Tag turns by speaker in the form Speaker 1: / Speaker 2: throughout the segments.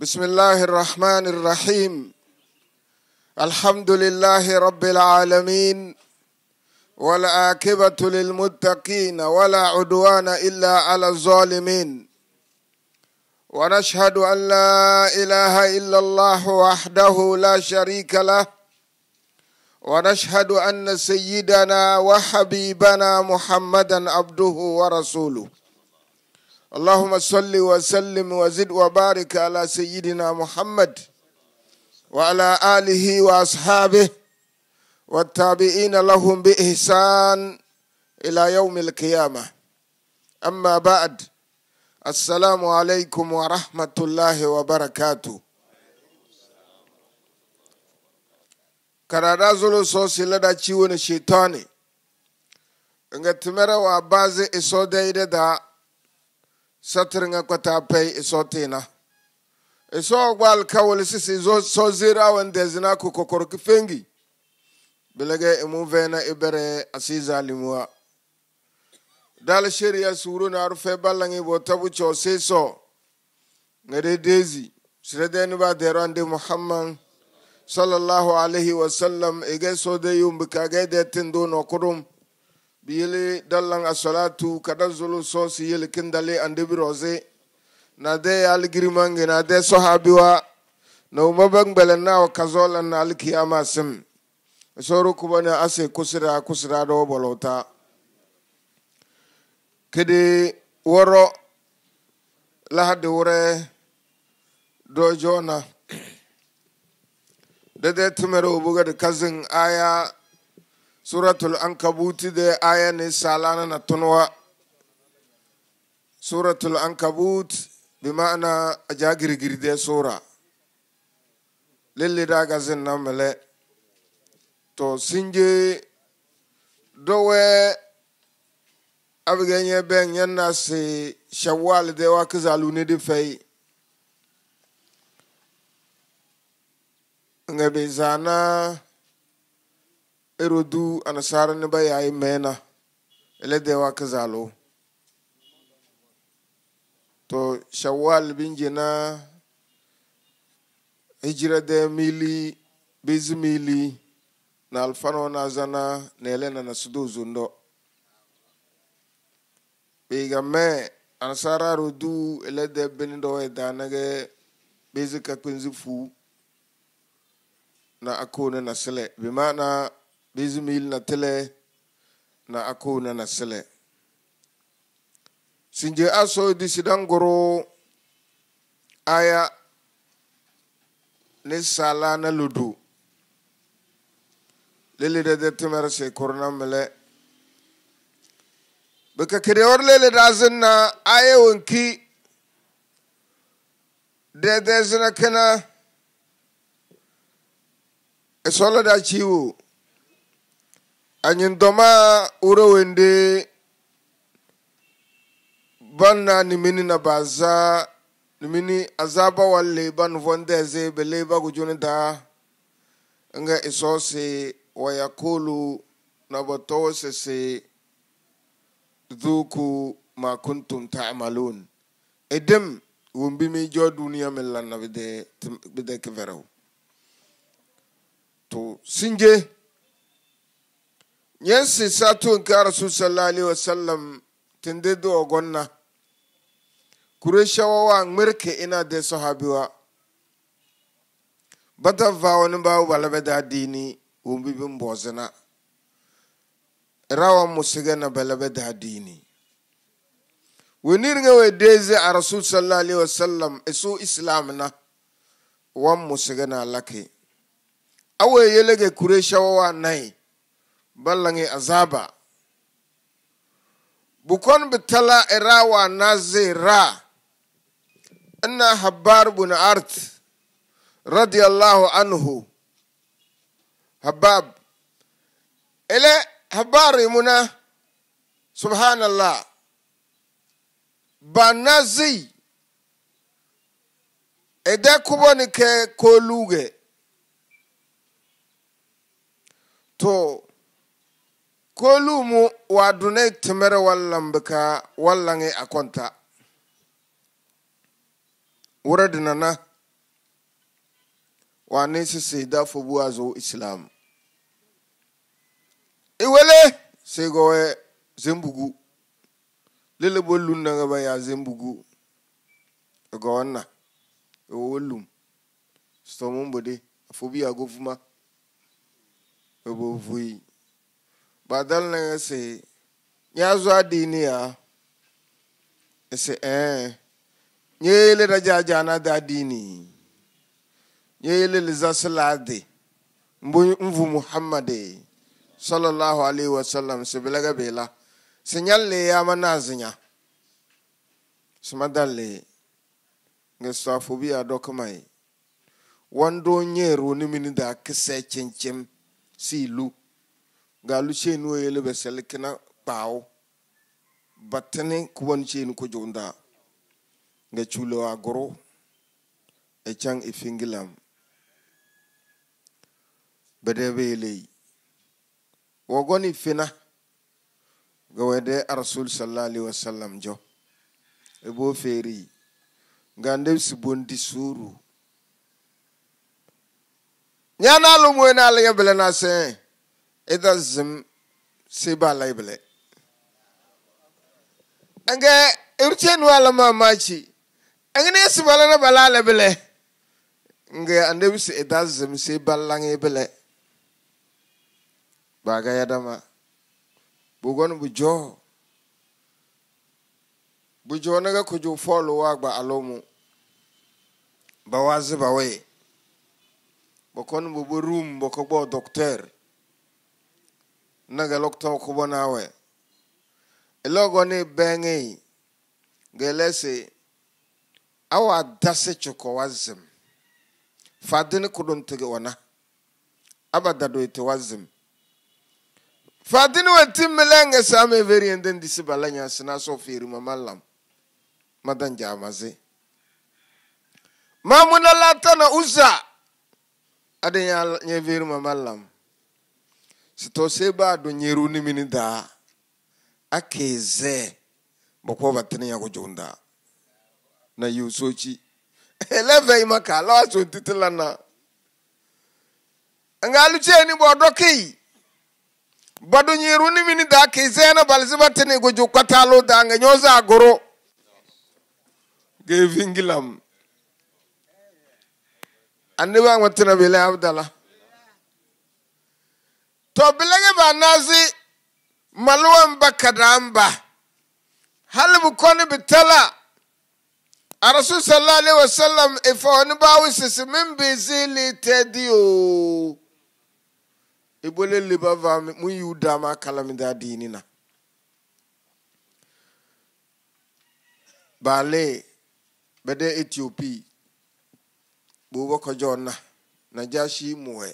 Speaker 1: بسم الله الرحمن الرحيم الحمد لله رب العالمين والعاقبة للمتقين ولا عدوان إلا على الظالمين ونشهد أن لا إله إلا الله وحده لا شريك له ونشهد أن سيدنا وحبيبنا محمدا عبده ورسوله اللهم صل وسلم وزد وبارك على سيدنا محمد وعلى آله وأصحابه والتابعين لهم بإحسان إلى يوم القيامة أما بعد السلام عليكم ورحمة الله وبركاته karada zolo so silada ciwo na shetani nga timera wa satiri ŋa kpa taa pɛi i sɔg teena kawol sisi sɔ zeri awan dɛzina ku kokor ki fengi bilege i mu vɛɛna i dal sheria suuro naaru fɛ ballaŋi bo tabu cɔ sei sɔ ŋa ba dɛrɔ muhammad sallallahu alaihi wasallam i gɛ de yumbi ka gɛ dɛ tindo nɔkudum biyele dalang asolatu kada zulu sosi yele kindale andebi rose na de algirimange na de sohabiwa na umaban na kazolan na alkiyama sim soro kuma ne ase kusira kusira da bolota kede woro lahadi wure dojona da de tumere obuga da kazin aya suratul ankabuti de aya ni salana na tunwa suratul ankabut bima'ana aja girgirde sura lilli daga zin na mele to sinje dowe abigenye ben yanna si shawwal de wa kizalu ne de fei ngabe zana erodu anasara ne ba yayi mena ele wa kazalo to shawal bin jina hijra de mili biz mili na alfano na zana na elena na sudo zundo biga me anasara rodu ele de benindo do edanage biz ka kunzi fu na akone na sele bi mana bismil na tele na ako na na sele sinje aso disidan goro aya ni sala na ludu lele da dattimar se kurna mele baka kirewar lele da zinna aya wanki da da zina kana isola da ciwo anyindoma bana ni mini na baza ni mini azaba walle ban ze bele bagu da nga isose wayakulu na batowo se dhuku ma kuntum ta'malun edem wumbi mi jo duniya mi lanna bide bide kiverew to sinje nyɛ sisa tun ka rasul sallallahu alaihi wasallam tinde do gonna kureshawa wa ngmirke ina de sahabiwa bata vawo ni ba wala be da dini wumbi bin bozina rawa musiga na bala be da dini wenirnga we deze a rasul sallallahu alaihi wasallam isu islam na wan musiga na lake awe yelege kureshawa wa nai ballaŋe azaba bukon bitala tala irawa na ra ina habbar bun art radiyallahu anhu habab ele habbar muna subhanallah ba nazi ede kubo ke koluge to kolumu waa dunay timere wallambika wallaŋe a konta wura dinana wa waa ninsisihda fobu a zo islam iwele segowe zembugu lele bo lum naŋa ba yaa zembugu igowonna iwowo lum stomun bode afobu yaa go vuma badal na se nya zo adini ya e se eh nye le raja jana da dini nye le lizaslade mvu muhammadi sallallahu alaihi wasallam se belaga bela se nyalle ya manazinya smadalle nga safobia dokumai wando nyeru ni mini da kese chenchim si lu ga lu chen wo e yele kina pao batene kuwan chen ko jonda nga chulo agoro e chang e fingilam bedebele wogoni fina ga wede rasul sallallahu alaihi wasallam jo e bo feri gande ndew suru nyana lu mo na le bele sen idha zim siba laibele ange irchen wala ma machi ange ne sibala na bala labele nge ande bis idha zim siba baga yadama bugon bujo bujo kujo follow alomu bawazi bawe bokon bubu room bokogbo nage lok to kubo ni bengi gelesi awa dase chuko wazim fadini kudun tege wana Aba dadu iti wazim fadini wati melenge same veri enden disi balanya sina mamalam madan jamaze mamuna latana uza adenya nye veri mamalam ba do nyeru ni minida akeze bokwa batene ya kujunda na yusochi eleve imaka lawa so titila na angalu ni bo doki bado nyeru ni minida akeze na balziba tene gojo kwatalo danga nyoza agoro gevingilam andiba ngwatena bele abdala to bilenge ba nazi maluwan ba kadamba hal bu koni bitala arasu sallallahu alaihi wasallam ifoni bawu wisisi min bi zili tediyo ibole liba va mun yu kalamida dini na baale bede etiopi bo bɔkɔjɔ na najashi muwe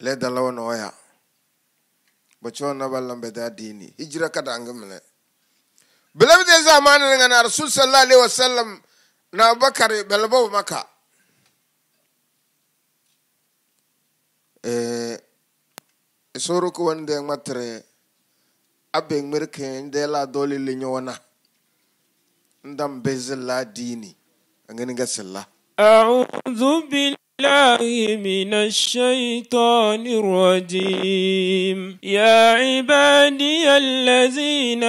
Speaker 1: le dalawa noya ba cho na ballan ba da dini hijira kada an gamle bilam de zamanin ga na rasul sallallahu alaihi wasallam na bakar balbo maka eh soro ko wande matre abbe mirke de la doli li nyona ndam bezilla dini ngani ga gasilla
Speaker 2: a'udhu billahi الله من الشيطان الرجيم يا عبادي الذين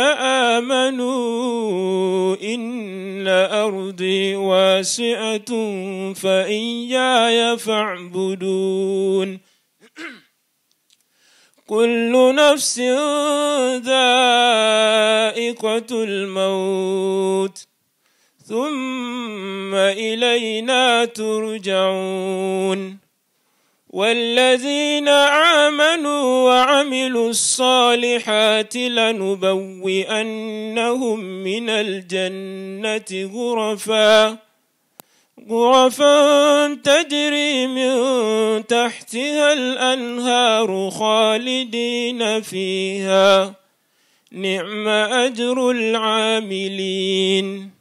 Speaker 2: آمنوا إن أرضي واسعة فإياي فاعبدون كل نفس ذائقة الموت ثم إلينا ترجعون والذين آمنوا وعملوا الصالحات لنبوئنهم من الجنة غرفا غرفا تجري من تحتها الأنهار خالدين فيها نعم أجر العاملين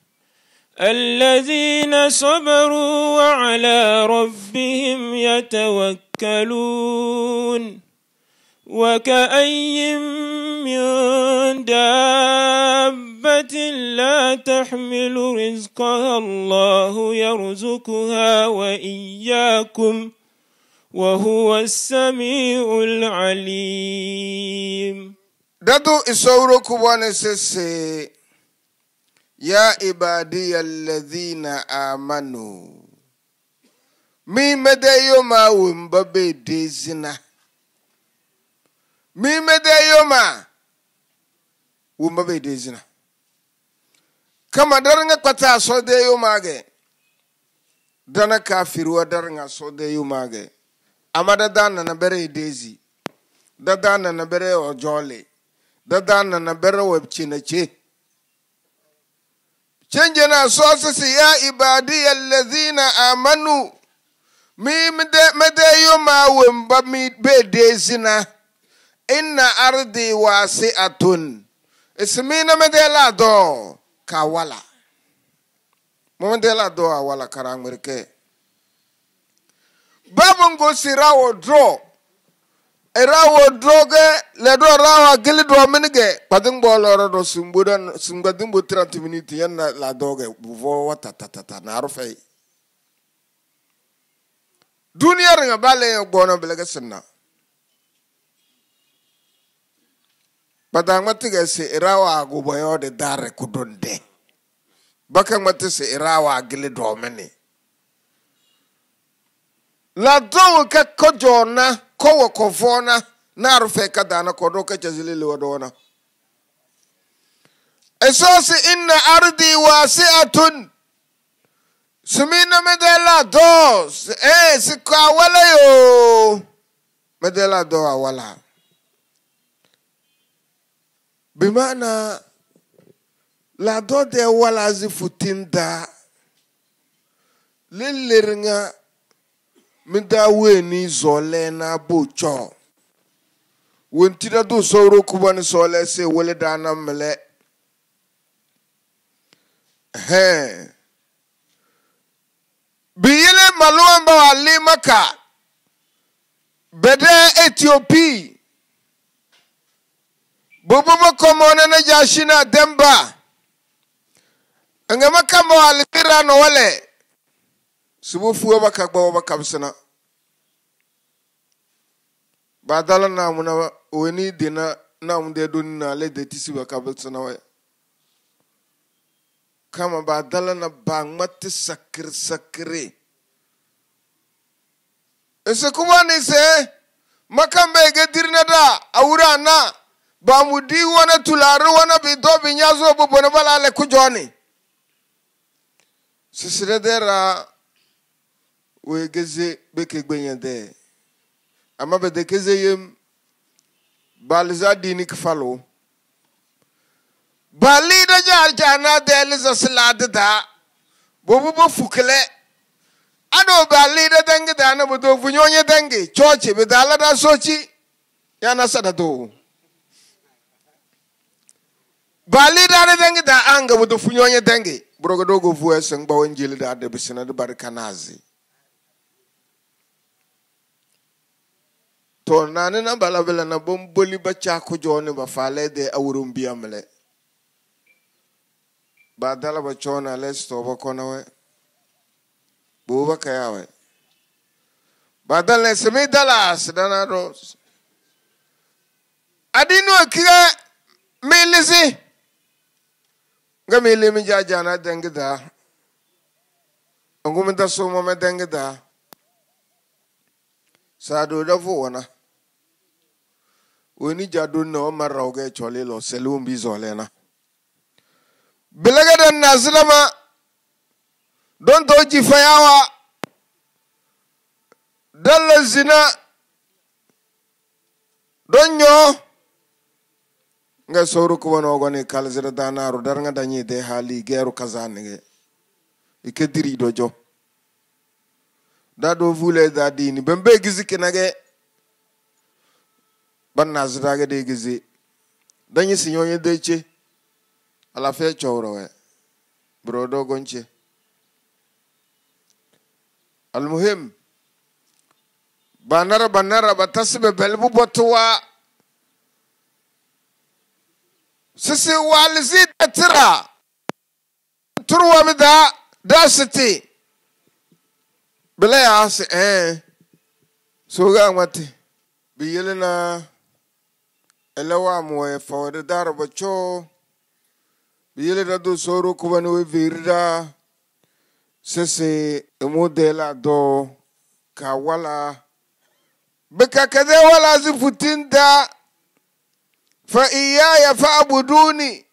Speaker 2: الذين صبروا وعلى ربهم يتوكلون وكأي من دابة لا تحمل رزقها الله يرزقها وإياكم وهو السميع العليم دادو
Speaker 1: يا عبادي الذين آمنوا mi mede yoma wom ba be de zina mi mede yoma wom ba be de zina kama darnga kwata so de yoma ge dana kafiruwa darnga so de yoma ge amada dana na bere dezi da dana na bere ojole da dana na bere webchinache Change na so sisi ya ibadi alladhina amanu. Mi mede mede yuma wemba mi bede zina. Inna ardi atun Ismina mede la do kawala. Mede la do awala karangmerke. Babungo ngosira wo draw. ira wo droge le do ra wa gili do min ge patin bo lo ro do sumbu dan sumbu din bo 30 minutes yan na la doge bu vo wa ta ta ta ta na ro fe duniya ringa bale go no bele ge sinna bada se ira go bo de dare kudonde baka ngati se gili do min ladon ka kojo na kowa kofona na rufe ka dana kodo ka jazilili wadona esosi inna ardi wasi'atun sumina medela do eh sikwa awala yo medela do awala bimana lado de wala zifutinda liliringa midawe ni zɔlɛ nabo tsɔ wontira do sɔwro kubɔ ni sɔlɛ se wele dana mlɛ hɛn biyele maluwa ba wa le maka bɛdɛ etiopi bobobo kɔmɔ nana na dɛmba nga maka ma wa le fira nɔwɔlɛ. subufuwa baka gbawa ba kabisina ba dala naamu na o ni dena naamu de doni na ale de tisi ba kabisina wa kama ba na ba ŋma te ese kuma ni se makan ge dirina da awura na ba mu di wana tulari wana bi do bi nyazo bu bona bala ale kujoni sisidera wegeze bekegbenye de ama be dekeze yem baliza dini kifalo. bali da jar jana de liza salad da Bobo bo fukle ado bali da dangi da na budo vunyonye dangi chochi dala da sochi yana sada do bali da na dangi da anga budo vunyonye bodo Brogo dogo brogodogo vuwe sengbawenjili da de bisina de barikanazi. to nane na bala bala na bom boli ba ko joni ba fale de awrum biamle ba dala ba chona le sto ba kona we buba kaya we ba dala semi dala sidana ros adino kira melisi nga mele mi jaja na dengida so mo me dengida sa do do wona onija donna wo marra wo ga ecole lo selumbi zolena belega eh, den na silama don to jifayawa dalla zina don yo nga soru ko wono goni kalzira danaru dar nga dañi de hali geru kazan nge ikediri dojo da do vule da dini bembe gizike nage ban na ga da gize. dan yi sinyonye de che ala fe chowro we brodo Al almuhim banara banara ba tasbe belbu botwa sisi walizi da tira turwa mi da da siti bila ya si eh so ga mate bi elewa muwe fawde darba cho biyeleda do soro kubani we virida sese emudela do kawala wala bikakede wala zifutinda fa iya ya fa abuduni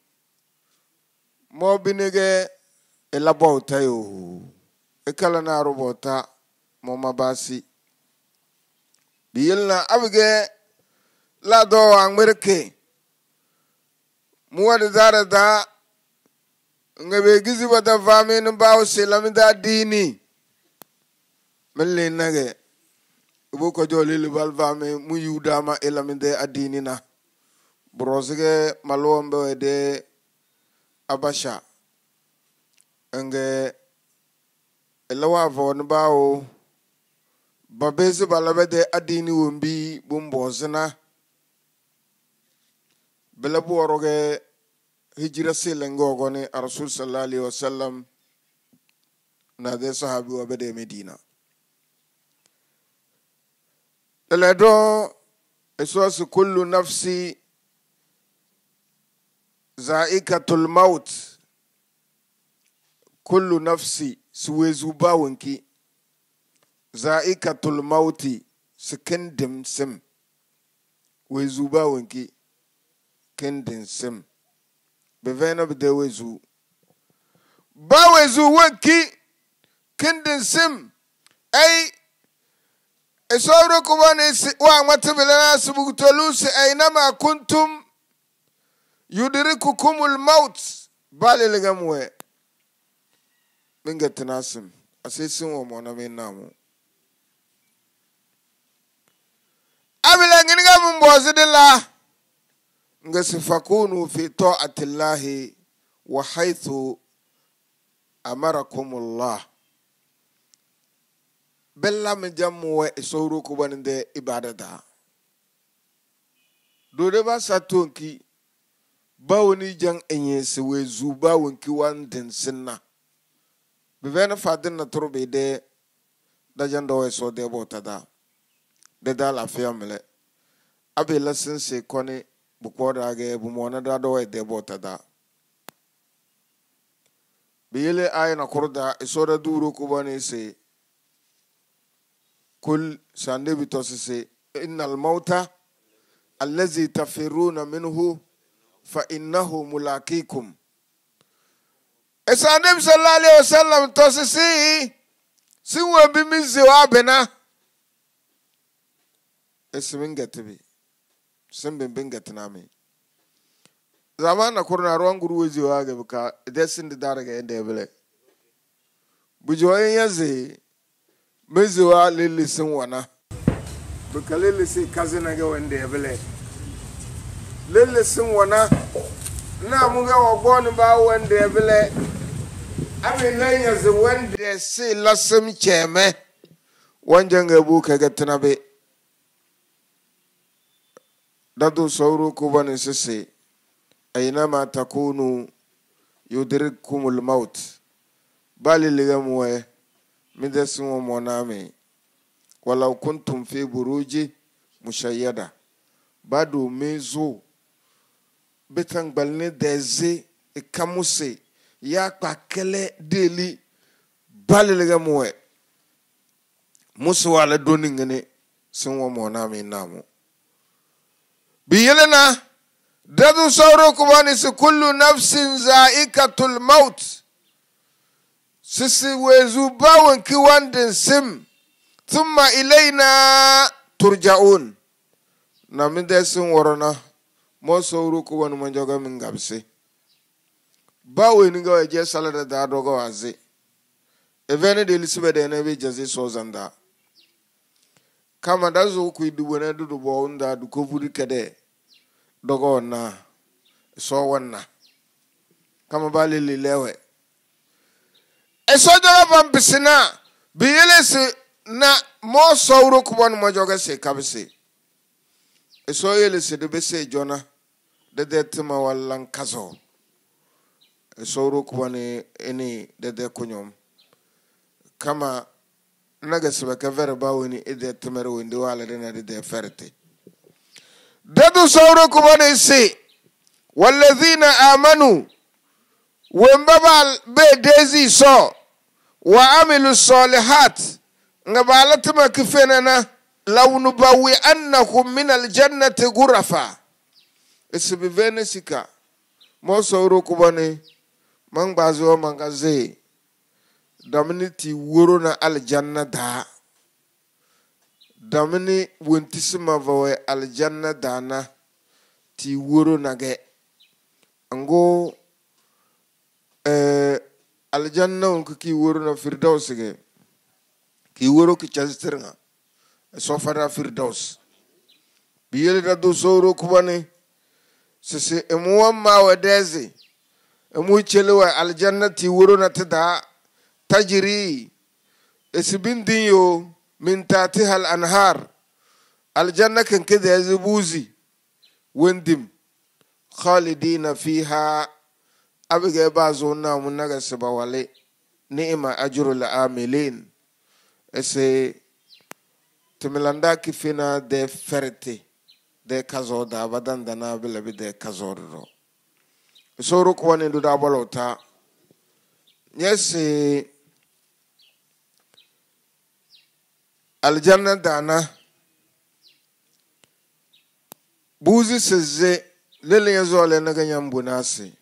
Speaker 1: mo binige elabota yo ikala robota bauta momabasi biyelna abige la do angmer ke muwad zara da ngabe gizi wata vami nun bawo selam da dini malle nage ibu ko joli libal vami mu yudama ilam e de adini na brosige malombe de abasha nge lawa von bawo babezi balabe de adini wombi zina. waroge hijira ni arasul sallallahu alaihi wasallam nade sahabi wa bede medina do esuwasu kullu nafsi zaikatul maut kullu nafsi suwezu bawanki zaikatul mauti sikindim sim wezu bawanki kendi nsam bɛvɛn na bɛda wɛzu ba wɛzu wɛnki kendi nsam ɛyi esɔwuro ne si wa ŋmati bɛlɛ na subutolu si ɛyi na ma kuntum yudiri kukumul maut ba lelegam wɛ bɛnga tena sim asesin wɔ mɔ na bɛ naamu. abila ŋiniga mun bɔɔsi de la. nga si fakunu fi ta'atillahi wa haythu amarakumullah bella mi jammu wa isuru ko ibadata dode ba satonki bawoni jan se we zuba wonki wan dinsinna bibena fadin na turbe de da jan da so de botada de da la fiamle abe lasin se kone bukodage e dowe debotada biyele ay na kurda isoda duro bani se kul sande bi tose se innal mauta allazi tafiruna minhu fa innahu mulakikum esanem sallallahu alaihi wasallam tosi si sinwe bimizi wa bena esimin gatibi sun bimbin ga tunami zama na kurna ruwan guruwe zewa ga buka idan sun da dara ga yadda ya bile bujoyin ya zai mai zewa lilisin wana buka lilisi kazina ga wanda ya bile sun wana na mun ga wagoni ba wanda ya bile aminan yanzu wanda ya sai lasin keme wanjan ga buka ga tunabe dado sauro ko bani aina ma takunu yudrikumul maut bali liga muwe mide sinwo moname walau kuntum fi buruji mushayyada bado mezo bitan balne deze ikamuse ya kpakele deli bali liga muwe musu wala doni ngene sinwo moname namu biyelena dadu sawro su kullu nafsin za'ikatul maut sisi wezu ki wandin sim thumma ilaina turja'un namin de sun worona mo sawro kubanu joga min gabse ni ga je salada da dogo waze evene de lisbe de ne be jazi sozanda kama dazo ku dubona dudu bo unda du ko buri kade dogo na so wanna kama bale lilewe eso dara bam bisina biyele se na mo sawro ku bon mo joga se kabse eso yele se de bese jona de de tuma wallan kazo eso ro ku bone ene de de kunyom kama naga sibaka vɛri ba wuni ida timɛri wundi waala dina di da fɛrti dadu sauro kuma ni se amanu wemba ba be dezi so wa amilu solihat nga baala tima kifena na law nubawi annakum min jannati gurafa isibi vene sika mo sauro kuma ni man gbazuwa man ka damini ti woro na alijanna daa damini wuntisima vawe alijanna daana ti woro nage ango eh, alijanna wonko ki woro na firdawsige ki woro ki castirŋa firdaus firdaws da do sowro kubani sisi imuwan e mawe dezi imu e celewe alijanna ti woro na ti daa تجري اسبنديو من تحتها الأنهار الجنة كان كده زبوزي وندم خالدين فيها أبقى بازونا منغا سبوالي نعم أجر العاملين إسي تملاندا كفينا دي فرتي دي كازو دا بدن دنا بلبي دي كازو رو سورو كواني دو دا بلوتا يسي alijanna daana buuzi sizze lele ya zuwa lena ga yan bunasi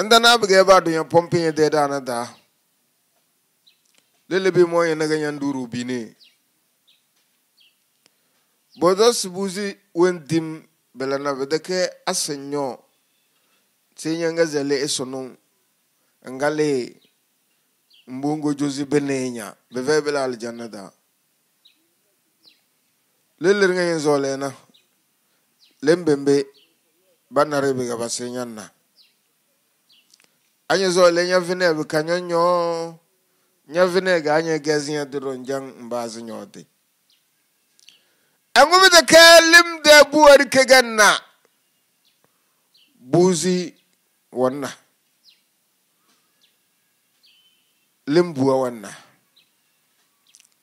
Speaker 1: inda na buga ya ba dunya pompin ya da na da lele bi mo ya na ga yan duru bi ne bodo su buzi wen dim bela na bada ke asanyo sai yan ga zale isonun ngale mbungu juzi benenya bevebela aljanna da leller nga yin na lembembe banare be gaba senyanna anya zole nya fine bi kanyonyo nya fine ga anya gezinya diron jang mbazi nyote engu bita kalim da buwar keganna buzi wannan limbuwa wannan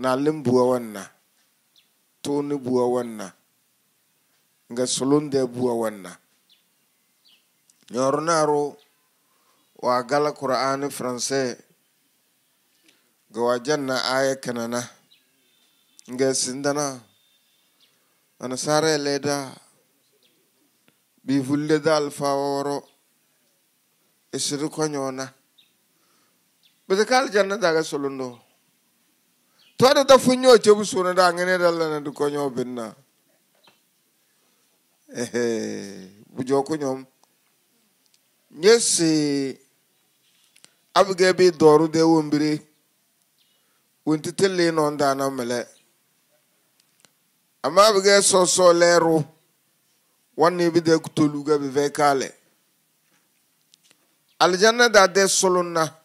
Speaker 1: na limbuwa wannan toni buwa wannan nga solonde buwa wannan nyoronaro wa gala qur'ani français ga wajen na aya kanana nga sindana anasara leda bi fulle da alfawa woro isiri kwanyona betekal janna daga solundo twada ta funyo chebu suna da ngene dalla na du konyo binna ehe bu joko nyom nyesi abge bi doru de wombire wunti telle non da na mele amma abge so so lero wanne bi de bi vekale aljanna da de solonna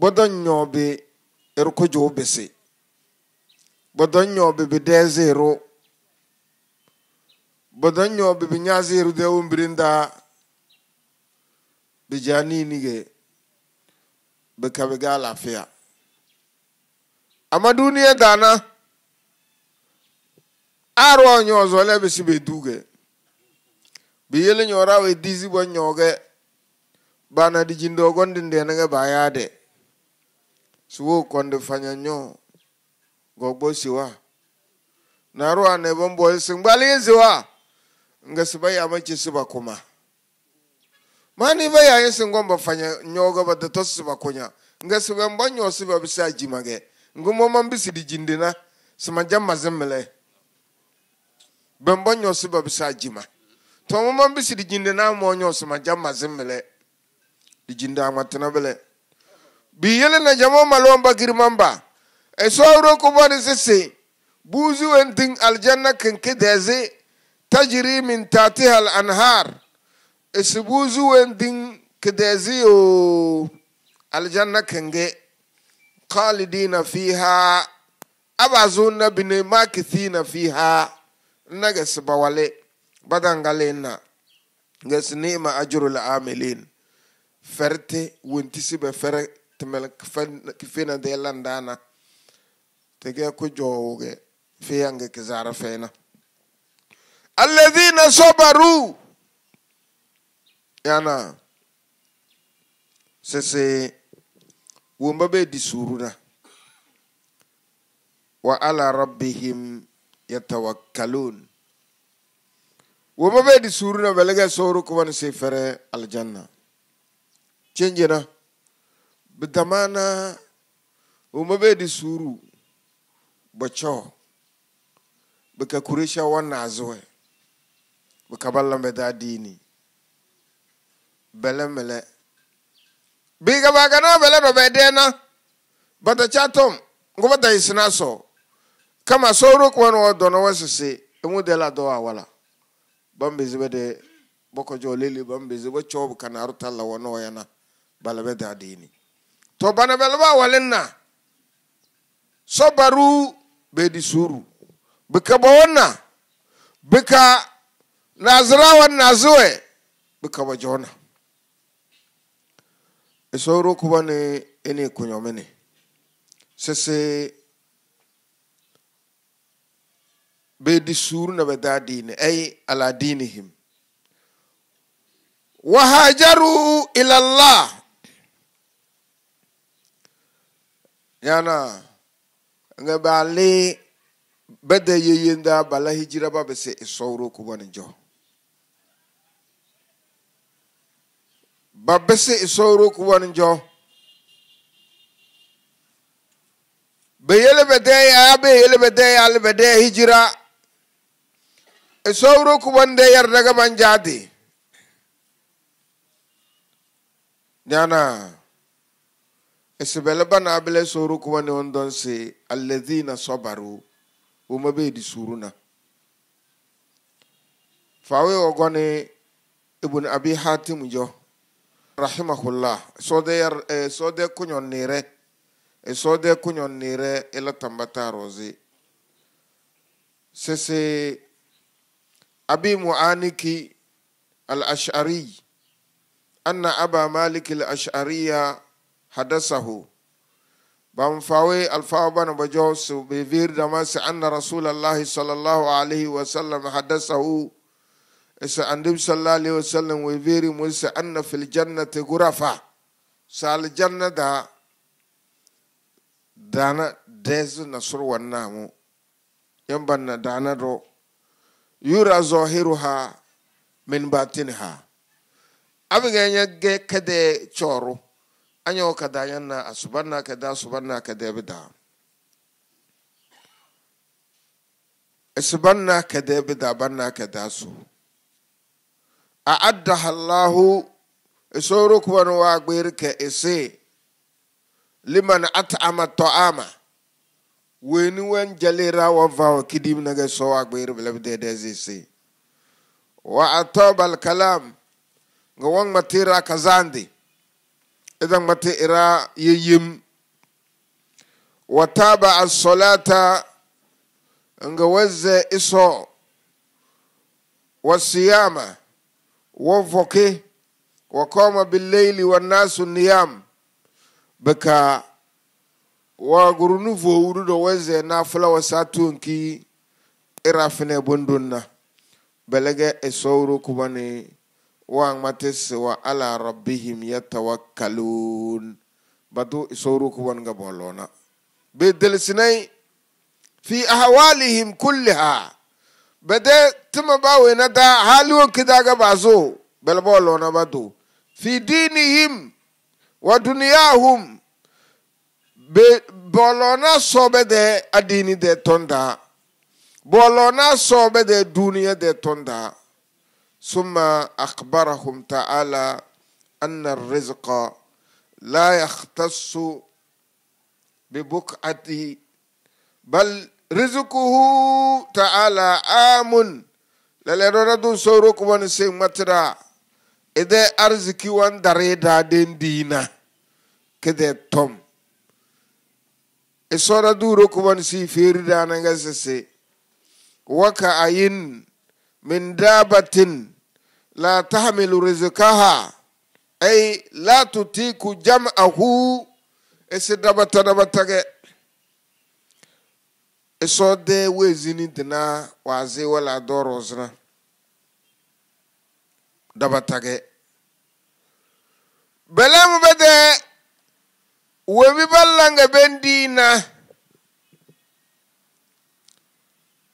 Speaker 1: bodoñoobe er ko jow bese bodoñoobe be de zero bodoñoobe be ña zero de wombirinda be janinige be kaɓe ga lafiya amma duniya dana arwa ñoosole ɓe si ɓe duge ɓe yeleñoorawa e disi bo ñooge bana ɗijindogondi ndenege ba yaade suwo kɔnde fanya nyo gɔgbɔ siwa naru ane bombo na ziwa nga sibai amachi siba kuma mani ba ya esi fanya nyo ga ba datɔ siba kunya nga si ba nba nyɔ si ba bi si di jindina sima jamma ja ma nyo siba bisa jima to mo man di jindina na mo nyɔ sama ja ma di jindina matina bele bi yele na jamo malomba girmamba e soro kubani sisi buzi wenting aljanna kenke deze tajiri min tatiha al anhar isi buzi wenting kedezi o aljanna kenge khalidina fiha abazunna bine makithina fiha naga na badangalena ngas ni'ma ajrul amilin ferte wontisi be fere timel kifena de landana tege ku jowuge fiyange kizara fena alladhina sabaru yana sese womba be disuruna wa ala rabbihim yatawakkalun womba be disuruna belege soru kumani fere aljanna cenjena bidamana umabedi suru bacho bika kurisha wanazoe bikabala mbeda dini bele mele biga bagana bele do bedena bata chatom ngo bata isina so kama soru kwa no dono wasese emu de la do awala bambe zibede boko jo lele bambe zibo chob kanaru talla wono yana balabe da dini to banabelba walinna sobaru bedi suru bika bawonna bika nazirawan naziwe bika bajona isoro e kuba ni ini e kunyomini sese bedi suru na beda dini e ay ala dinihim wahajaru ila allah yana nga bada yeyenda bala hijira ba bese isoro e jo ba bese isoro e jo ya be yele ya le hijira isoro e yar daga banjadi yana esebeleba na abele soro kuma ne ondon se alladhina sabaru uma be di suruna fawe ogone ibn abi hatim jo rahimahullah sode yar eh, sode kunyon nire e sode kunyon nire ela tambata rozi sese abi muaniki al-ash'ari anna aba malik al-ash'ariya حدثه بام فاوي الفاو بن بجوس بفير دماس أن رسول الله صلى الله عليه وسلم حدثه إس أندم صلى الله عليه وسلم وفير موسى أن في الجنة غرفة سال الجنة دا دانا ديز نصر والنام ينبن دانا رو يرى ظاهرها من باطنها أبغى أن يجي كده شورو anyo kada yanna asubanna kada na kada bida asubanna kada bida banna kada su a'addaha kuma isorukwan wa gbirka ise e liman at'ama ta'ama weni wen jalira wa vawa kidim naga so wa gbir blabde de se wa atobal kalam ga wang matira kazandi إذا متى إرا ييم وتابع الصلاة نجوز إسو والصيام وفقه وقام بالليل والناس النيام بكا وغرنوفو ورودو وزي نافلا وساتونكي إرافنا بندنا بلغة إسورو كباني ماتس تسوى على ربهم يتوكلون بدو يصوروك وانغا بولونا بدل سني في أحوالهم كلها بدأ تم باوينا دا حالوان كدا بازو بل بولونا بدو في دينهم ودنياهم بولونا صوبدة أديني دي توندا بولونا صوبدة دنيا دي توندا ثم اخبرهم تعالى ان الرزق لا يختص ببقعه بل رزقه تعالى عام للردو سوروك ونسين سيمترا إذا أرزك وان دريدا دين دينا كده توم إصورة دوروك ونسي فيردا نغسسي وكأين من دابة la tahmilu rizqaha ay la tutiku jam'ahu esi dabata dabata ge eso de wezini dina wazi wala doro zina dabata ge belem bede webi ballanga bendina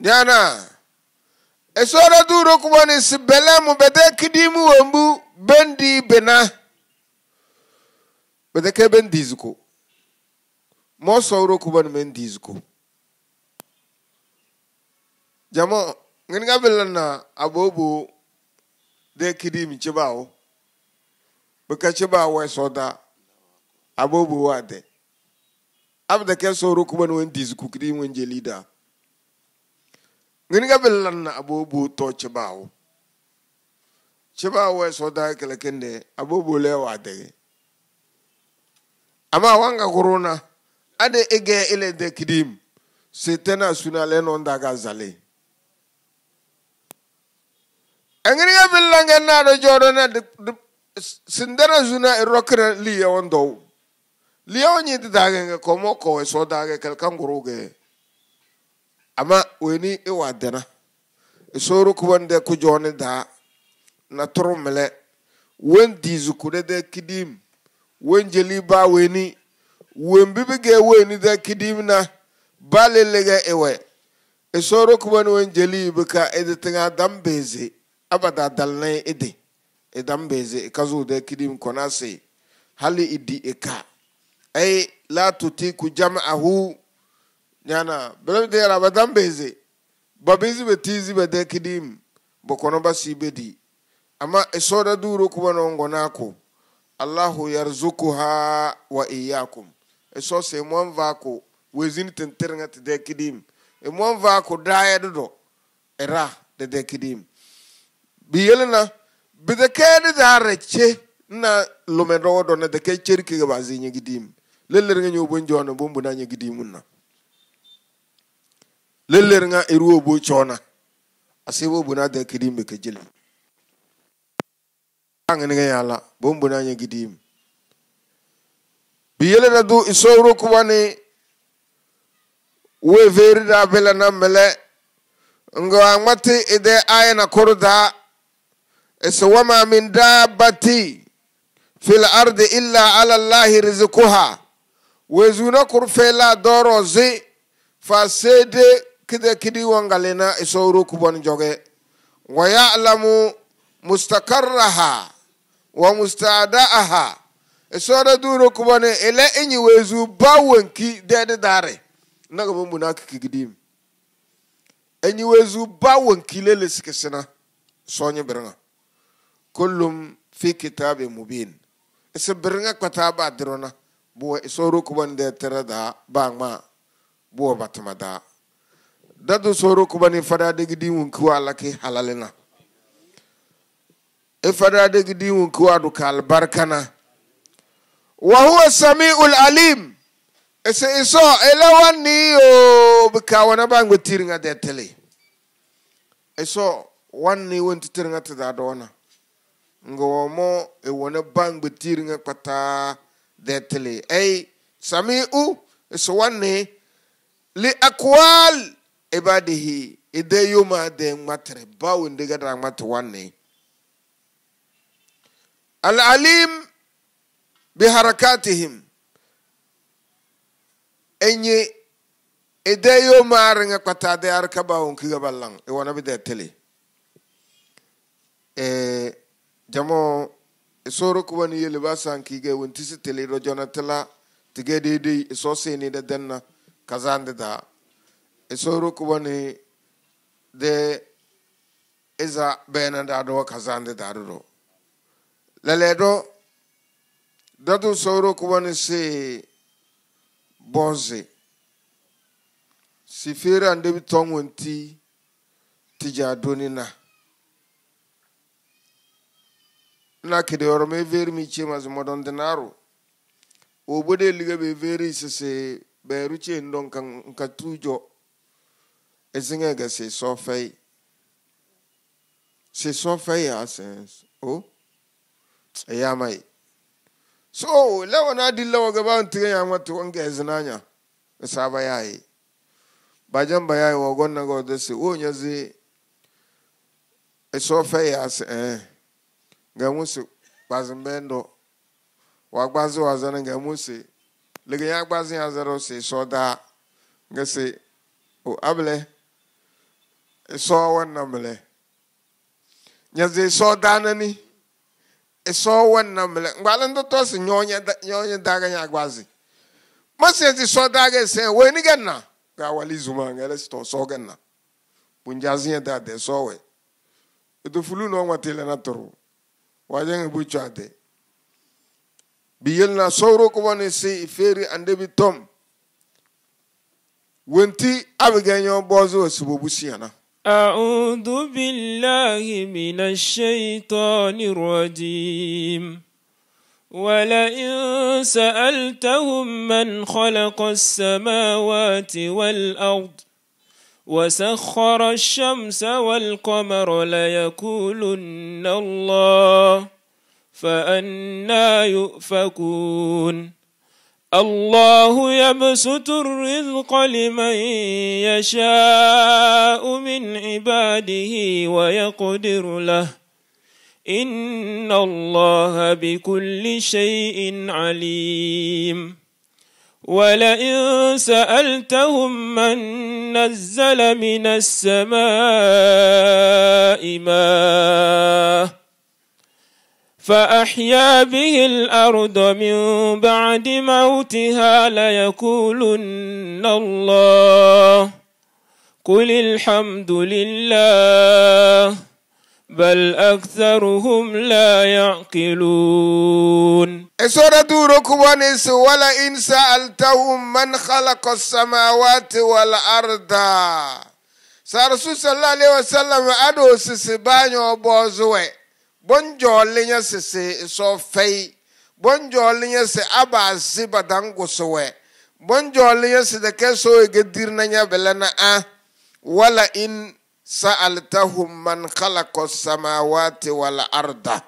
Speaker 1: nyana esoro duro kuboni sibelemu bede kidimu wombu bendi bena bede ke bendi zuko mo soro kuboni bendi zuko jamo ngin ga belana abobo de kidim chibawo baka chibawo soda abobo wade abda ke soro kuboni wendi zuko kidimu enjelida ngini ga bil lan abobo to chibawo chibawo so da kele kende abobo le wa de ama wanga corona ade ege ile de kidim setena suna le non da ga zale e ngini ga lan ga na do jodo na sindana suna e rokra li wondo liya onyi da ga ko mo ko e so da ga kele guruge amma weni iwa e dina isoro e kuwande kujoni da na turu mele wen dizu kude de kidim wen jeli ba weni wen bibige weni de kidim na ba lelege iwe isoro e na wen jeli bika editin tinga dambeze abada dalne edi idambeze ikazu de kidim si hali idi ika ay la tutiku ahu. nyana bɛrɛ de ba a bɛ ba beze babizi bɛ tizi bɛ dɛ kidim bɔkɔnɔ ba si bɛ di ama esɔda duuru kuma nɔ ngɔnaa ko allahu yarzukuha wa iyakum esɔ se mɔn vaa ko wezini tenterenga te dɛ kidim e mɔn vaa ko daayɛ de dɔ ɛra de dɛ kidim bi yelena bi de kɛɛ de daa rɛ che na lomɛ dɔgɔ dɔ na de kɛ ceri kege ba zi nyɛ gidim lelere ŋa nyɛ o bon jɔɔ na bon bona nyɛ gidim na lelere nga iru obo chona bo buna da me ke jili ne nga yala bombo buna nya gidim biyele na du isoro kuwani we veri da bela na mele ngo amati ide aya na kurda ma min dabati fil ard illa ala allah rizquha wezuna kurfela dorozi fasede kide kidi wangalena isoru kubon joge wa ya'lamu mustakarraha wa mustadaaha isore duro kubone ele inyi wezu bawenki dede dare naga bo munafiki gidim enyi wezu bawenki lele sikesina sonye birnga kullum fi kitabe mubin isa birnga kwata ba dirona buwa isoro kubone de tere da ba ma buwa batma da dadu soro kubani fada degidi wunkuwa laki halalina e fada degidi wunkuwa duka albarkana wa huwa samiul alim ese iso elewan ni yo bika wana bangu tiringa detele iso e wanni wonti tiringa tida dona ngomo e wana bangu tiringa kwata detele ay samiu iso e wanni li akwal ibadihi ide yoma de ngmatre bawo ndega da ngmatu wanne al alim bi harakatihim enye ide yoma aringa kwata de arka bawo nkiga ballang e wona bi de tele e jamo soro kuwani yele basan kige wontisi tele ro jonatela tige de de so seni de denna kazande da isoro kubani de iza bena dado kazande dado laledo dadu soro kubani se bonze sifere ande bi tɔŋ ti tija doni na na kede yɔrɔ veri mi che ma zumɔ dɔn liga be veri sese bɛru che ndɔn ka ezinga ga se sɔ fɛ yi se sɔ ya yi o eya ama yi so lɛwɔ na di lɛwɔ ke ba ntigi yan ma ezina nya esaba ya yi bajan ba ya yi wɔ gɔn na gɔ de si o nya ze ya fɛ yi e, ga nga ŋun se gbazi bɛ dɔ wa gbazi wa zɛnɛ nga ŋun ya ya o se sɔ daa nga o abilɛ. esau wannan mulai yanzu esau dana ni esau wannan mulai ngbalin dotto si nye onye daga ya gwazi masu yanzu esau daga ese wai ni ganna wali zuma ga lesi to so ganna bunjazi ya da de so we edo fulu no wa tele na toro wajen ibu chade biyel na sauro kuma ne sai e iferi andebi tom wenti abigan yon bozo wa
Speaker 2: أعوذ بالله من الشيطان الرجيم ولئن سألتهم من خلق السماوات والأرض وسخر الشمس والقمر ليقولن الله فأنا يؤفكون الله يبسط الرزق لمن يشاء من عباده ويقدر له إن الله بكل شيء عليم ولئن سألتهم من نزل من السماء ماءً فأحيا به الأرض من بعد موتها ليقولن الله قل الحمد لله بل أكثرهم لا يعقلون سورة ركوانس ولا إن
Speaker 1: سألتهم من خلق السماوات والأرض سارسو صلى الله عليه وسلم أدو سسبانيو بوزوي bonjɔɔle nyɛ sese sɔfɛyi bonjɔɔle nyɛ se abaasi badangosowɛ bonjɔɔle nyɛ se deke soe gediri na nyɛ belɛ na a wala in sa'altahum man khalaqa samawati wal arda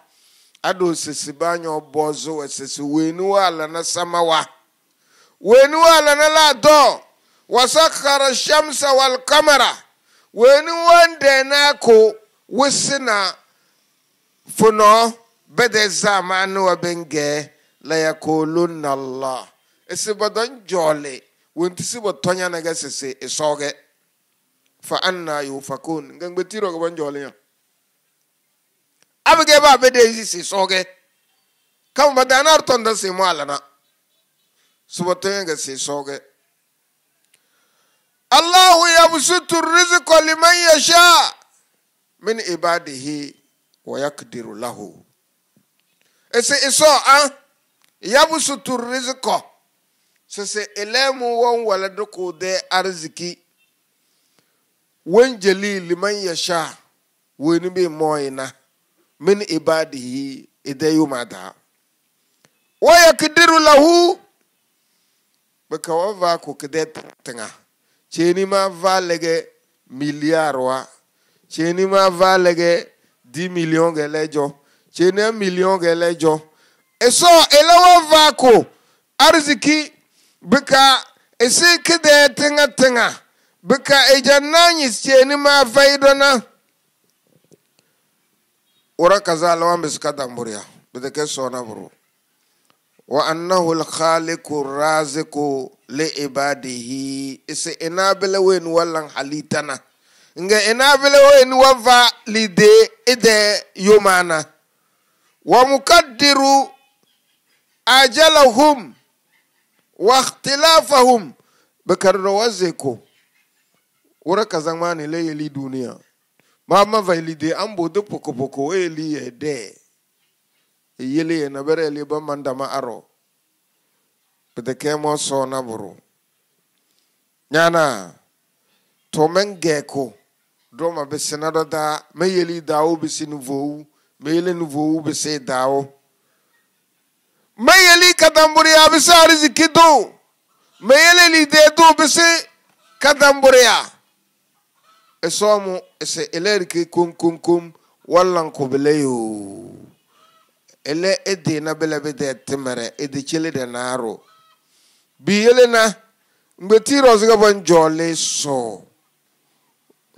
Speaker 1: ado sese ba nyɛ bɔzo wɛ sese wenu ala na sama wa la dɔ wasakhara shamsa wal kamara wenu wande ko wisina funo bede zamanu wa benge la yakulunna allah isibadon jole wonti sibo tonya na ga sese isoge fa anna yufakun ngangbe tiro ga bonjole nya abige ba bede sisi soge kam badana arton da se malana sibo tonya ga se soge الله يبسط الرزق لمن يشاء من عباده ويقدر له إسي إسو أه يبسط الرزق سيسي إلامو وان ولدكو دي أرزكي وان جليل لمن يشاء وين بي موينا من عباده اذا يوم يمدى ويقدر له بكوا فاكو كدت تنغا تشيني ما فالغي مليار وا تشيني ما فالغي 10 million ẹlẹ́jọ ṣe ní million ẹlẹ́jọ. Èso eléwọ́ vaako arziki bika esi kéde tẹ́ŋa tẹ́ŋa bika ìjà náà yìí ṣe ní máa fẹ́ idọ́nà. Wọ́rọ̀ kaza alawọ́ bẹ̀ sika dàmbúrìà bẹ̀tẹ̀ kẹ́ sọ̀nà bùrù. وأنه الخالق الرازق لعباده إسئنا بلوين ولن halitana. nga ena enabele o eni wava lide ede yomana wa mukaddiru ajalahum wa ikhtilafahum bekarro wazeko wura kazangmani le yeli dunia ma ma va lide ambo de poko poko eli ede yeli ena bere eli ba mandama aro bedekemo so na buru nyana to mengeko droma bese na doda meyeli dawo bese nuvowu meyele nuvowu bese dawo meyeli kadamburiya bese ariziki do meyele lide do bese kadamburiya esomu ese elerike kom kom kom wallan kubileyo ele ede na bele bede temere ede chele de biyele na ngbetiro ziga bon jole so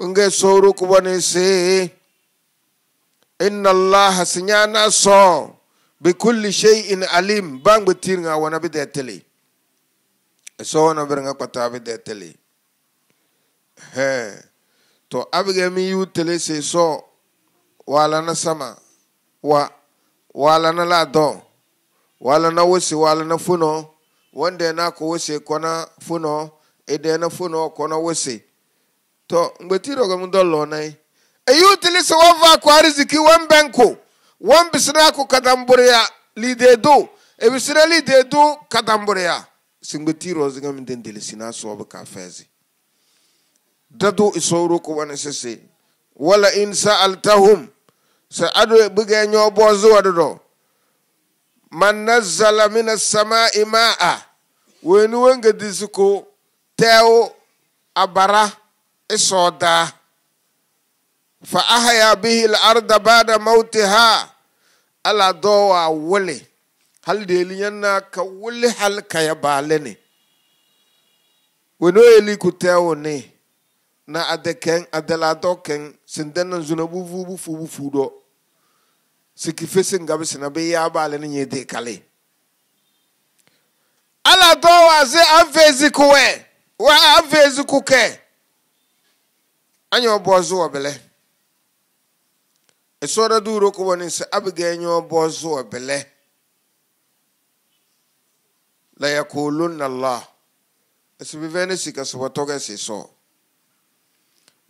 Speaker 1: nge soro kubone se inna allaha sinyana so bi kulli shay'in alim bang betir nga wana bi detele so na bir nga kwata bi detele he to abige mi yu tele se so wala na sama wa wala na lado wala na wosi wala na funo wanda na ko wosi kona funo ide na funo kona wosi to mgbe tirogo m dọla ọnai eyutilisi wava ku ariziki wembenku do ku kadamburiya lidedu ebisira lidedu kadamburiya singbe tiro zinga mi dendele sina sobe ka fezi dadu isoru ko wani sese wala in sa'altahum sa adu buge nyo bo bozu wadodo man nazzala min as-sama'i ma'a wenu wenga disiko teo abara isodaa fa ahya bihi al-arda ba'da mawtiha ala dowa wuli hal deli yanna ka wuli hal ka ya balene weno eli kutewo ne na adeken adela doken sindan zuna buvu bufu bufu do sikifesin gabi sina be ya balene nye de kale ala dowa ze an fezi kuwe wa an fezi ke anyɔ bɔ zuwa bilɛ esɔra duuro ko wani sɛ abigɛ anyɔ bɔ zuwa bilɛ la yakulunna la esibivɛ ne sika sɔbɔ tɔgɛ si so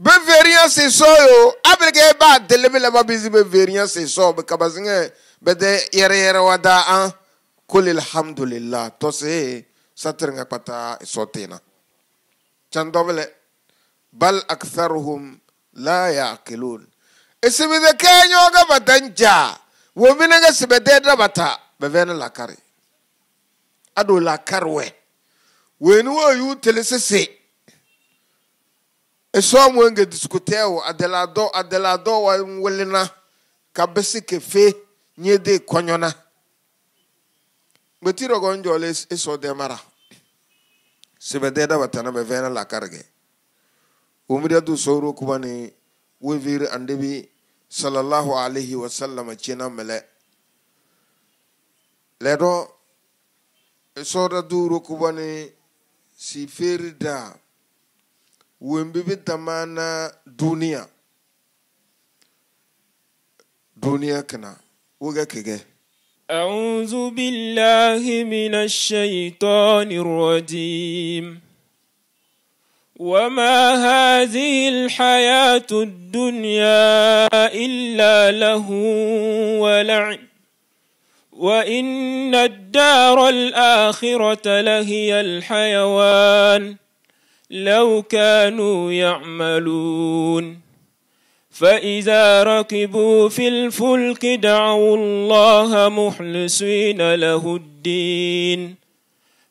Speaker 1: beveriya si sɔ yo abigɛ b'a deli mi laba bizi beveriya si sɔ bɛ kaba ziŋɛ bɛ dɛ yɛrɛ yɛrɛ wa da an ah. kuli alhamdulilah tɔsi satiri ŋa kpata sɔ tena can dɔbilɛ. bal aktharuhum la yaqilun isibide kenyo ga batanja wo mina ga sibede da bata bevena lakari ado lakarwe wenu wo yu telesese esom wenge diskuteo adelado adelado wa welina kabesi kefe nyede konyona gbetirogonjole esodemara sibede da batana bevena lakarge umriyatu soro kubani wevir andebi sallallahu alaihi wa sallama ce nan mele ledo da duro kuma ne si feri da wembibi na duniya duniya kana wuga kege
Speaker 2: أعوذ بالله من الشيطان الرجيم وما هذه الحياة الدنيا إلا له ولعب وإن الدار الآخرة لهي الحيوان لو كانوا يعملون فإذا ركبوا في الفلك دعوا الله مخلصين له الدين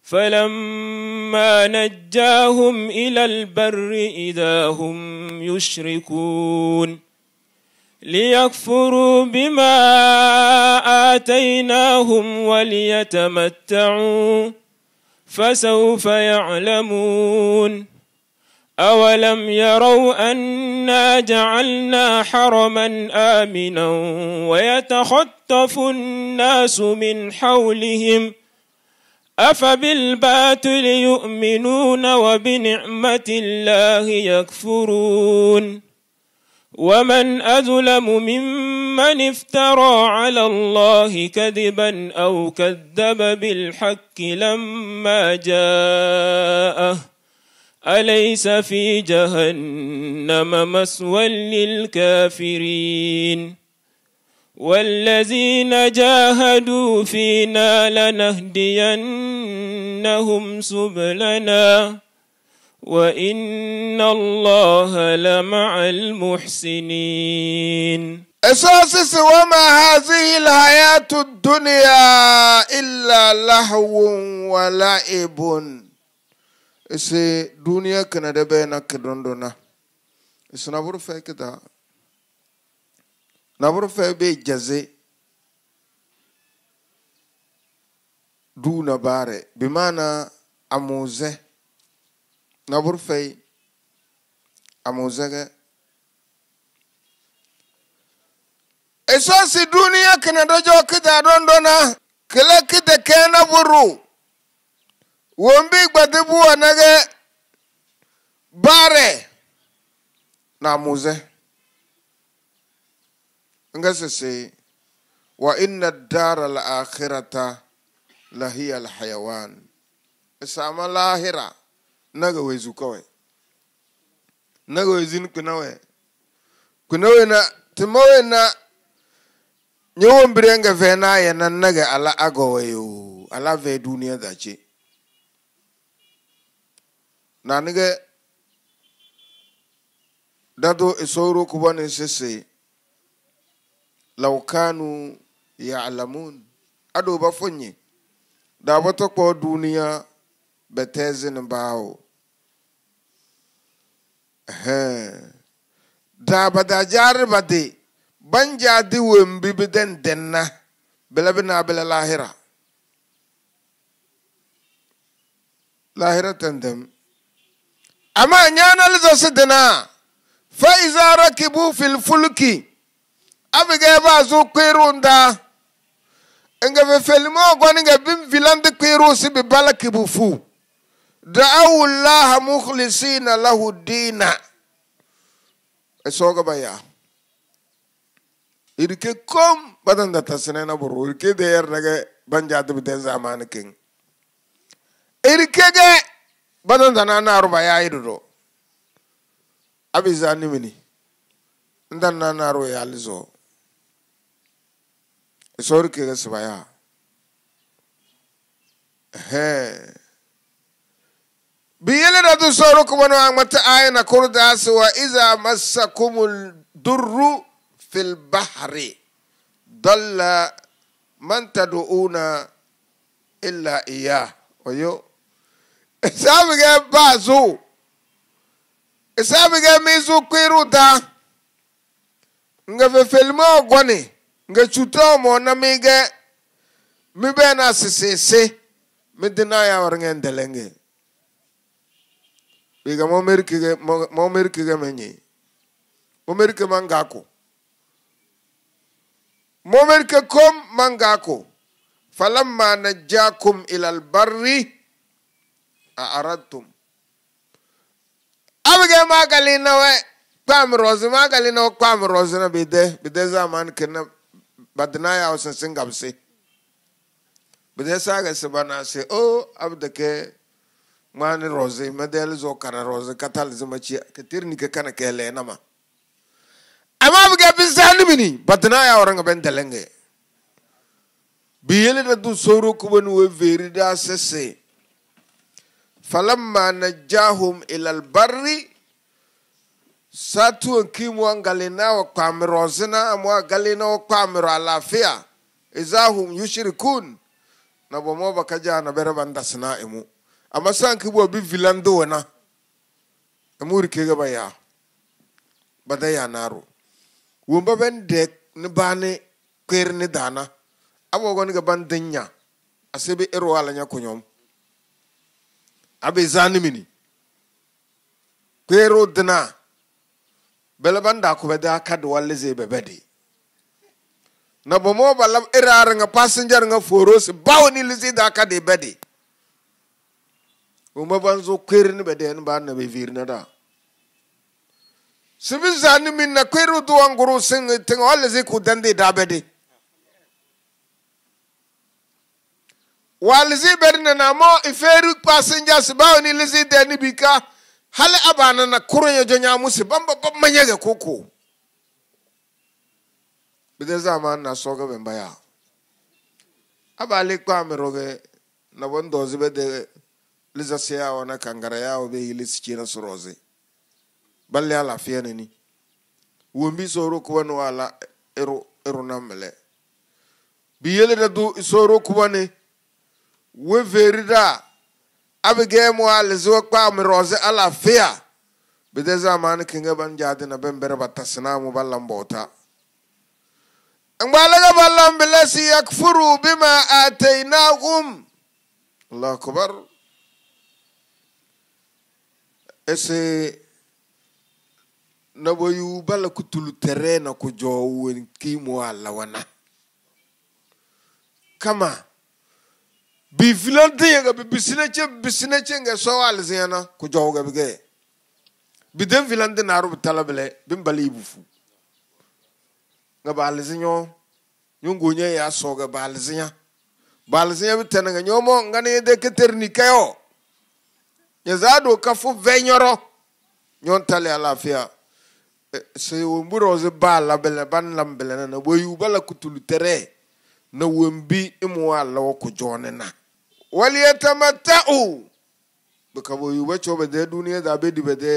Speaker 2: فلما نجاهم إلى البر إذا هم يشركون ليكفروا بما آتيناهم وليتمتعوا فسوف يعلمون أولم يروا أنا جعلنا حرما آمنا ويتخطف الناس من حولهم ۖ أفبالباطل يؤمنون وبنعمة الله يكفرون ومن أظلم ممن افترى على الله كذبا أو كذب بالحق لما جاءه أليس في جهنم مسوى للكافرين والذين جاهدوا فينا لنهدينهم سبلنا وإن الله لمع المحسنين
Speaker 1: أساس وما هذه الحياة الدنيا إلا لهو ولعب إسي دنيا كنا دبينا كدندنا إسنا برفع نبر فبي جزي دون باري بمعنى أموزه نبر في أموزه إساس الدنيا كنا رجو كده روندونا كلا كده كنا برو ومبيك بدبو أنك باري ناموزه nga sese wa inna dara al akhirata la hiya al hayawan sama lahira naga wezu kawai naga wezin kunawe kunawe na timawe na nyewon bire nga fe na ya na naga ala agowe yo ala ve duniya da ce na niga dado isoro kubani sese law kanu ya'lamun ado ba fonye da ba ta kwa duniya ba ta zini bawo da ba da jari ba de ban jadi wembi bi den denna bela bi na bela lahira lahira tandem amma nyana lizo sidina fa iza rakibu fil fulki abige ba zo kwirunda nga felimo gwani nga si kwirusi bibala kibufu da'u allah mukhlisina lahu dina esoga baya irike kom badan da badanda na buru irike deyar nage banjati de zamani king irike ge badanda na naru baya irudo abizanimini ndan na naru yalizo sorry kere sibaya. He. Biyele da tu soro kumano angmata aya na kurda wa iza massakumul durru fil bahri. Dalla man tadu'una illa iya. Oyo. Isabige bazu. Isabige mizu kwiruta. Nga fe filmo gwani. nga chuta mo na mi ge mi be na sisese mi dina ya warnge ndelenge biga mo merki ge mo merki ge menyi mo merki mangako mo merki kom mangako falamma najjakum ila albarri a'aradtum abige magalina we kpam rozina magalina kpam na bide bide zaman kinna badinaya o sinsin gabisi bide sage siba na se o abde ke ngwani rozi medel zo kana rozi katal zima ci Katirnika, tirni ke kana ke le nama amma buga bisani mini badinaya oranga ben delenge biyele da du soro kubani we veri da sese falamma najahum ila albarri satu nkimu angalinawa kwamiro zina amwa galinawa kwamiro alafia izahum yushrikun na bomo bakaja na bere bandasina emu ama sanki bo bi vilando wana emuri kega baya badaya naro wumba bende dek bane kwer ne dana abo goni ga bandenya asebe ero ala nya kunyom abe zanimini dana beleban da kubeda kad walle ze bebedi na bomo balam irar nga passenger nga foros bawni lizi da kadu bedi uma ban zo kwerin beden ba na be virna da sibi zani min na kweru du anguru sing ting wale ze ku da bedi wale ze berna na mo iferu passengers bawni lizi deni bika hali abana na kurun ya janya musu ban babban manya ga koko bide zama na so ga ben baya abali kwa miroge na ban dozi be de liza siyawa na kangara yawo be yili sike na suroze balle ala fiye ni wombi soro kuwa no ala ero ero na mele bi yele da do soro kuwa ne we verida abige mo al zo kwa mi roze ala fia bide zamani kinga ban jadi na ben bere batasna mu ballan bota ngbalaga ballan bilasi yakfuru bima atainahum Allah akbar ese na boyu bala kutulu terena kujowen kimo ala wana kama bi filan te yega bi bisine che bisine che nge so wal zena ku jow ga bige bi den filan te naru talabele bin bali bufu nga balzinyo nyungu nye ya so ga balzinya balzinya bi tenanga nyomo ngani de keterni kayo nyezado kafu venyoro nyon tale alafia e, se womburo ze bala bele ban lambele na boyu bala kutulu tere na wɔn bi mu a lɔɔ kɔjɔɔ ne na wɔliɛ tamata o bɛka bɔ yi wɔbɛkyɛw bɛdɛ duniya da abɛdi bɛdɛ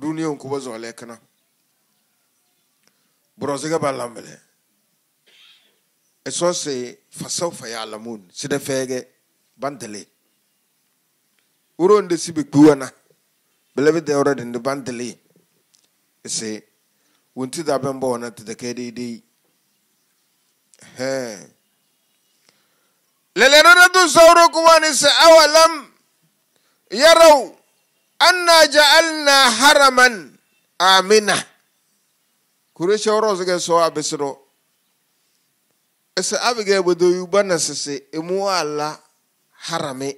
Speaker 1: duniya nkɔbɔ zɔɔlɛ kana borɔsɛgɛ ba lamɛlɛ ɛsɔ sɛ fasaw fa yɛ alamun sidɛ fɛɛgɛ bantɛlɛ wuro de si bɛ kpi wana bɛlɛ bɛ dɛ de ne bantɛlɛ ɛsɛ wɔn ti da bɛn bɔ wɔn na tɛtɛ kɛ hɛn. للرنة صورك وانس أولم يروا أنا جعلنا حرما آمنا كوريش أوروز سوا بسرو إسا أبغي بدو يبانا سسي إمو الله حرمي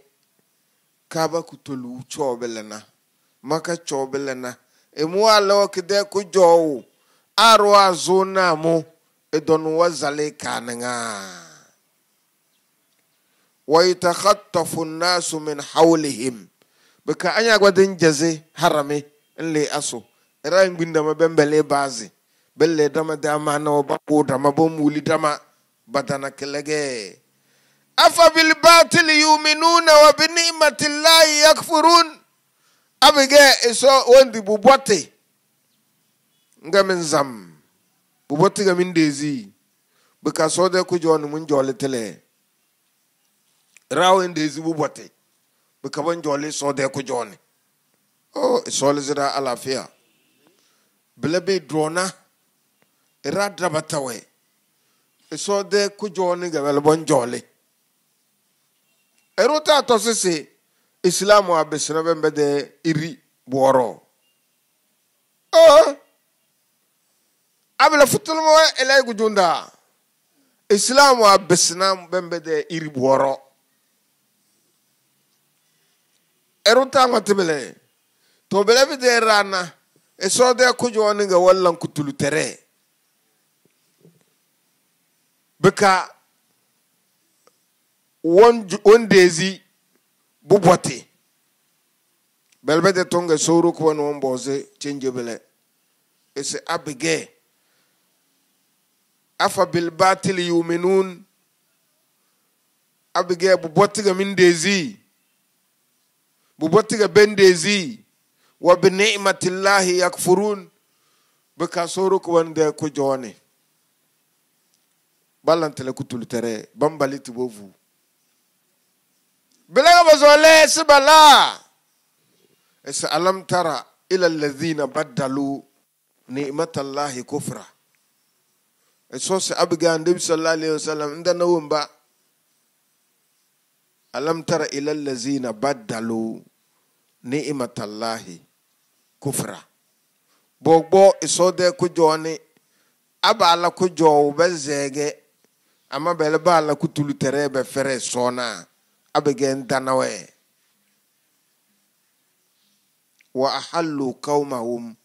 Speaker 1: كابا كتلو چوبلنا مكا چوبلنا إمو الله وكده كجو أروا زونا مو إدون وزالي كاننغا wa yatakhattafu an min haulihim bika anya gwadin jaze harami in le aso ran gbinda ma bembele bazi dama dama na dama bo muli dama badana bil batil yu'minuna wa bi ni'mati llahi yakfurun abige iso wondi bubote ngamin zam bubote gamin dezi bika so ku joni mun rawen de zibu bote buka ban jole so de ku jone o oh, so le zira alafia bile be drona ra drabatawe so de ku jone gabel ban jole erota to sese islamu abesina bembe de iri boro o oh, abla futulmo elay gujunda wa abesina bembe de iri boro eruta ngatibele to bele bi de rana e so de ku joni ga wallan kutulu tere bika won won dezi bu bote tonga soru ko won boze chenje bele ese abige afa bil batil yuminun abige bu ga min dezi ببتغ بندزي وبنعمة الله يكفرون بكاسورك وند كجوني بلان تلكوتو لتري بمبالي تبوفو بلغة بزولي سبلا إس ألم ترى إلى الذين بدلوا نعمة الله كفرا إسوس أبقى دب صلى الله عليه وسلم عند نومبا ألم ترى إلى الذين بدلوا ni'matallahi kufra bogbo isode ku joni abala ku jowu be zege amma be fere sona abegen danawe wa ahallu qaumahum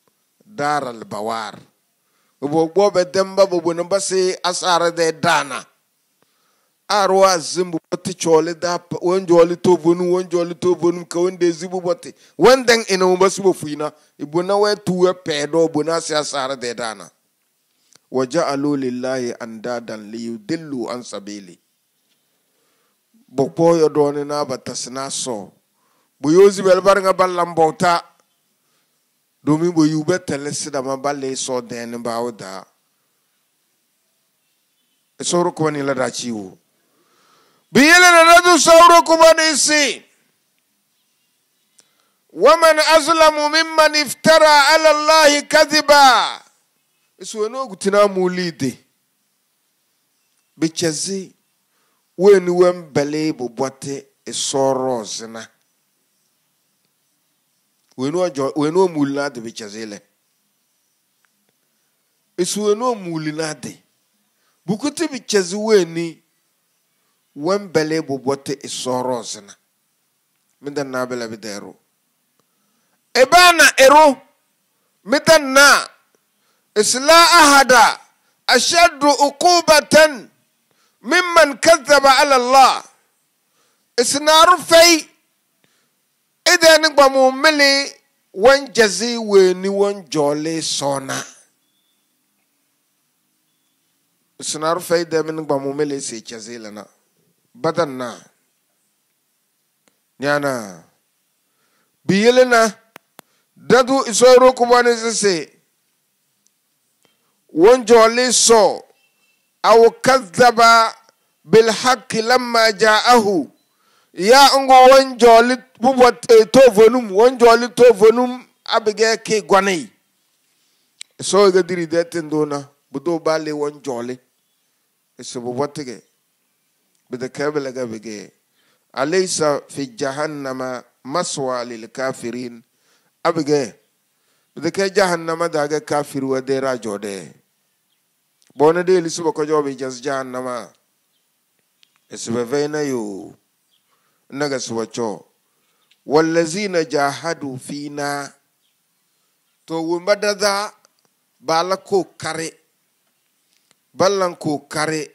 Speaker 1: dar bawar bogbo be demba bobo asara de dana arwa zimbu bati chole dapa won joli to bonu ka won zibu bati won den ina won basu fuina ibuna we tuwe pedo buna sia sara de dana waja'alu lillahi andadan liyudillu an sabili bokpo yo doni na batasna so bu yozi bel bar nga ballam bauta domin bu yube telesi da ma balle so den bawda soro ko ni la da ciwo biyelelana sawro kubanisi waman azlamu mimman iftara ala llahi kadhiba esiweni ogutina mulide bikyɛze weni wembele bubwate esɔrɔ zina weni ɔjɔ weni omuli na de bikyɛze lɛ esiweni omuli na de bukuti weni wembele bobote isorozina e mida nabela bida ero ebana ero mida na isla e e ahada ashaddu uqubatan mimman kadhaba ala allah isnaru fei idani gbamu mili wan jazi weni wan jɔli sɔɔna isnaru fei dɛmi ni gbamu mili si jazi lana badanna nyana biyelena dadu isoro kumani sese wonjoli so aw kadhaba bilhaqi lamma ja'ahu ya ngo wonjoli bubo tovonum vonum wonjoli tovonum vonum abige ke gwanai so gadiri diri de tendona budo bale wonjoli ese bubo بذكاء بالأجابة أليس في جهنم مسوى للكافرين أبقى بذكاء جهنم داقة كافر ودي راجو دي بونا دي لسبا كجو بجز جهنم اسبا فينا يو نغس وچو والذين جاهدوا فينا تو ومبددا بالا كو كاري بلن كاري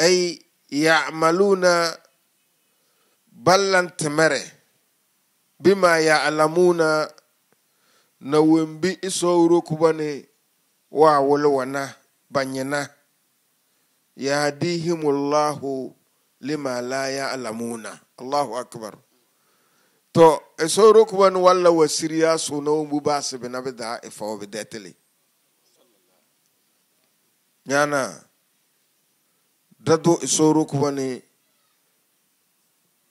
Speaker 1: أي يعملون بلن تمره بما يعلمون نومبي إسورو كباني وعولونا بنينا يهديهم الله لما لا يعلمون الله أكبر to esoro kuba no walla wasiria so na omu ba se dado isoro kubani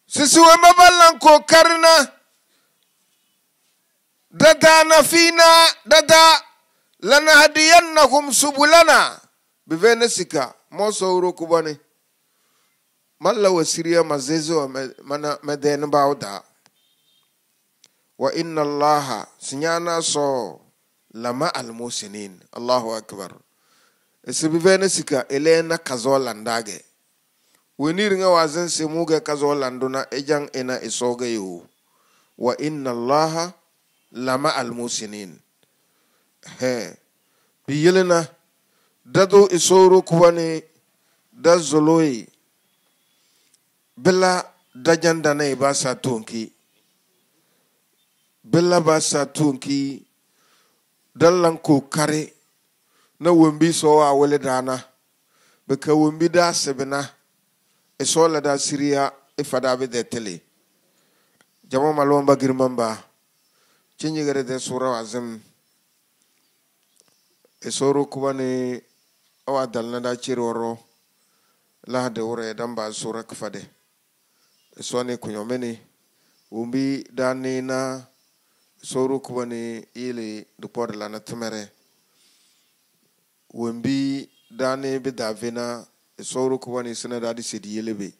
Speaker 1: sisi wemba balanko karina dada nafina dada lana lanahdiyannakum subulana bivene sika uro kubani malla wasiria mazezo mana medeni bawda wa inna allaha sinyana so lama almusinin allahu akbar esibi vene sika elena kazollandage weniriŋa wazen semuge kazolanduna ejan ena isoge yehu wa inna allaha lama almusinin he biyelena dadu isoro kuwani da zoloyi bila dajandanai ba sa tonki bila ba sa tonki dallan kokare na wɔn bi sɔ a wɔle daana bɛka wɔn bi da asebena esɔ la da siriya efa da bi dɛtele jama malɔn ba giriman ba kyenye gɛrɛ dɛ sora wa zem esoro kuba e e ne awa dalina da kyeri wɔrɔ lahade wɔrɔ dan ba sora kafa dɛ esɔ ne kunyɔmɛ ne wɔn bi da ne na esoro kuba ne yele dukpɔ de la na tɛmɛrɛ wembi dani bi davina soro kuba ni sina dadi sidi yelebe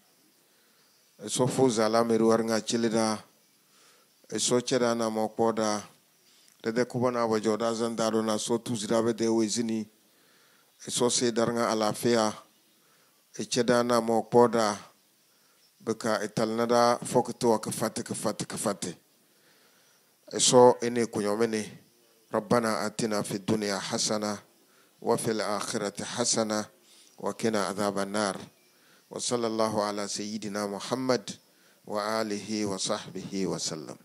Speaker 1: so fu zala meru war nga chilida so chera na mo kpoda dede kuba na bojo da zan daro na so tuzira be de wezini so se dar nga alafia e cheda na mo kpoda beka italnada fokto ak fatte ka fatte ka fatte so ene kunyomene ربنا آتنا في الدنيا حسنه وفي الآخرة حسنة وقنا عذاب النار وصلى الله على سيدنا محمد وآله وصحبه وسلم